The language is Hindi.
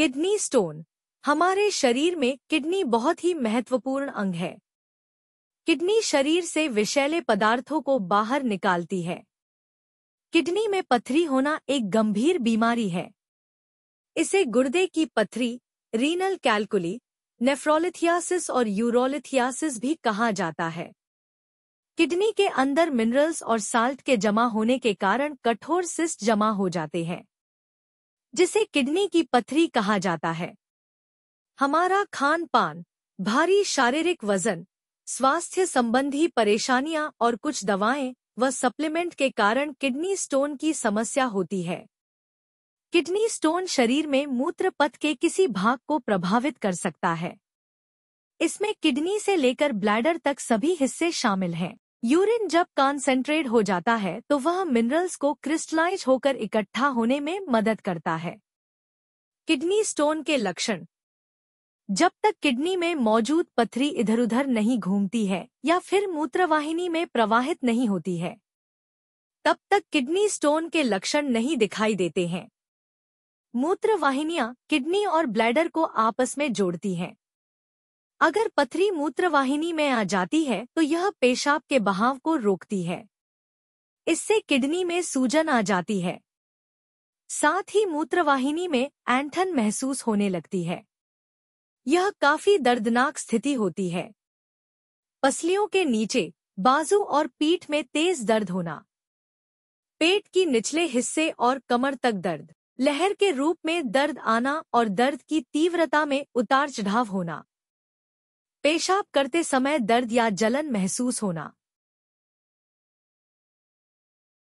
किडनी स्टोन हमारे शरीर में किडनी बहुत ही महत्वपूर्ण अंग है किडनी शरीर से विषैले पदार्थों को बाहर निकालती है किडनी में पथरी होना एक गंभीर बीमारी है इसे गुर्दे की पथरी रीनल कैलकुली नेफ्रोलिथियासिस और यूरोलिथियासिस भी कहा जाता है किडनी के अंदर मिनरल्स और साल्ट के जमा होने के कारण कठोर सिस्ट जमा हो जाते हैं जिसे किडनी की पथरी कहा जाता है हमारा खान पान भारी शारीरिक वजन स्वास्थ्य संबंधी परेशानियां और कुछ दवाएं व सप्लीमेंट के कारण किडनी स्टोन की समस्या होती है किडनी स्टोन शरीर में मूत्र पथ के किसी भाग को प्रभावित कर सकता है इसमें किडनी से लेकर ब्लैडर तक सभी हिस्से शामिल हैं यूरिन जब कॉन्सेंट्रेट हो जाता है तो वह मिनरल्स को क्रिस्टलाइज होकर इकट्ठा होने में मदद करता है किडनी स्टोन के लक्षण जब तक किडनी में मौजूद पथरी इधर उधर नहीं घूमती है या फिर मूत्रवाहिनी में प्रवाहित नहीं होती है तब तक किडनी स्टोन के लक्षण नहीं दिखाई देते हैं मूत्रवाहिनियां किडनी और ब्लैडर को आपस में जोड़ती हैं अगर पथरी मूत्रवाहिनी में आ जाती है तो यह पेशाब के बहाव को रोकती है इससे किडनी में सूजन आ जाती है साथ ही मूत्रवाहिनी में एंठन महसूस होने लगती है यह काफी दर्दनाक स्थिति होती है पसलियों के नीचे बाजू और पीठ में तेज दर्द होना पेट की निचले हिस्से और कमर तक दर्द लहर के रूप में दर्द आना और दर्द की तीव्रता में उतार चढ़ाव होना पेशाब करते समय दर्द या जलन महसूस होना